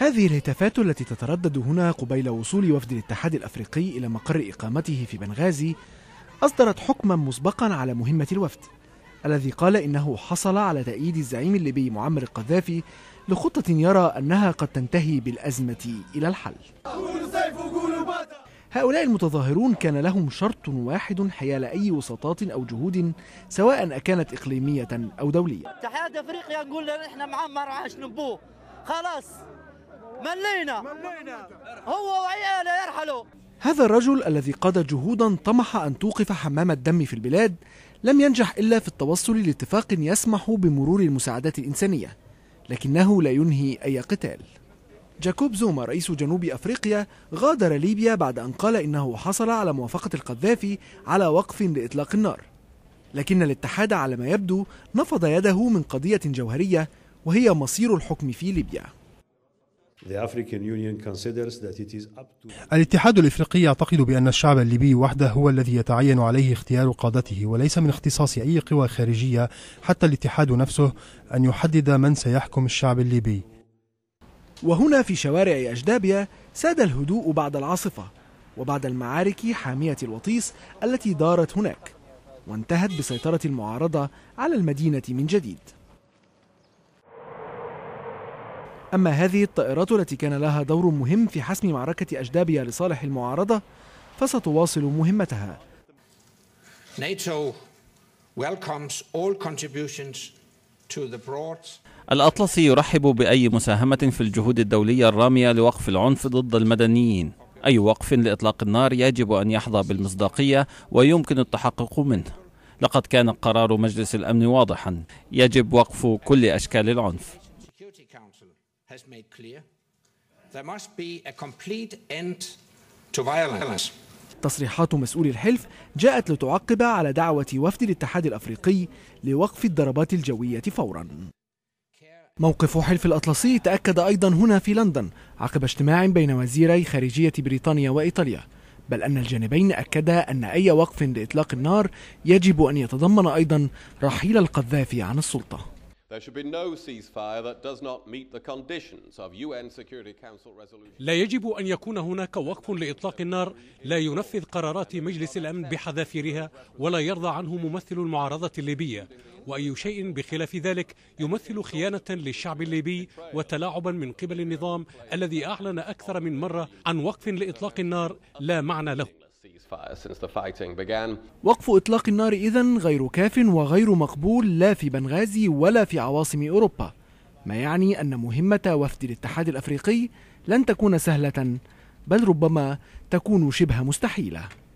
هذه الهتافات التي تتردد هنا قبيل وصول وفد الاتحاد الافريقي الى مقر اقامته في بنغازي اصدرت حكما مسبقا على مهمه الوفد الذي قال انه حصل على تأييد الزعيم الليبي معمر القذافي لخطة يرى انها قد تنتهي بالازمة الى الحل. هؤلاء المتظاهرون كان لهم شرط واحد حيال اي وساطات او جهود سواء اكانت اقليمية او دولية. اتحاد افريقيا نقول احنا معمر عاش نبوه خلاص ملينا ملينا هو وعياله يرحلوا هذا الرجل الذي قاد جهودا طمح أن توقف حمام الدم في البلاد لم ينجح إلا في التوصل لاتفاق يسمح بمرور المساعدات الإنسانية لكنه لا ينهي أي قتال جاكوب زوما رئيس جنوب أفريقيا غادر ليبيا بعد أن قال إنه حصل على موافقة القذافي على وقف لإطلاق النار لكن الاتحاد على ما يبدو نفض يده من قضية جوهرية وهي مصير الحكم في ليبيا الاتحاد الافريقي يعتقد بان الشعب الليبي وحده هو الذي يتعين عليه اختيار قادته وليس من اختصاص اي قوى خارجيه حتى الاتحاد نفسه ان يحدد من سيحكم الشعب الليبي. وهنا في شوارع اجدابيا ساد الهدوء بعد العاصفه وبعد المعارك حاميه الوطيس التي دارت هناك وانتهت بسيطره المعارضه على المدينه من جديد. أما هذه الطائرات التي كان لها دور مهم في حسم معركة أجدابيا لصالح المعارضة فستواصل مهمتها الأطلسي يرحب بأي مساهمة في الجهود الدولية الرامية لوقف العنف ضد المدنيين أي وقف لإطلاق النار يجب أن يحظى بالمصداقية ويمكن التحقق منه لقد كان قرار مجلس الأمن واضحا يجب وقف كل أشكال العنف has made clear there must be a complete end to violence. تصريحات مسؤولي الحلف جاءت لتعقب على دعوة وفد الاتحاد الأفريقي لوقف الضربات الجوية فورا موقف حلف الأطلسي تأكد أيضا هنا في لندن عقب اجتماع بين وزيري خارجية بريطانيا وإيطاليا بل أن الجانبين أكدا أن أي وقف لإطلاق النار يجب أن يتضمن أيضا رحيل القذافي عن السلطة لا يجب أن يكون هناك وقف لإطلاق النار لا ينفذ قرارات مجلس الأمن بحذافيرها ولا يرضى عنه ممثل المعارضة الليبية وأي شيء بخلاف ذلك يمثل خيانة للشعب الليبي وتلاعبا من قبل النظام الذي أعلن أكثر من مرة عن وقف لإطلاق النار لا معنى له وقف إطلاق النار إذا غير كاف وغير مقبول لا في بنغازي ولا في عواصم أوروبا ما يعني أن مهمة وفد الاتحاد الأفريقي لن تكون سهلة بل ربما تكون شبه مستحيلة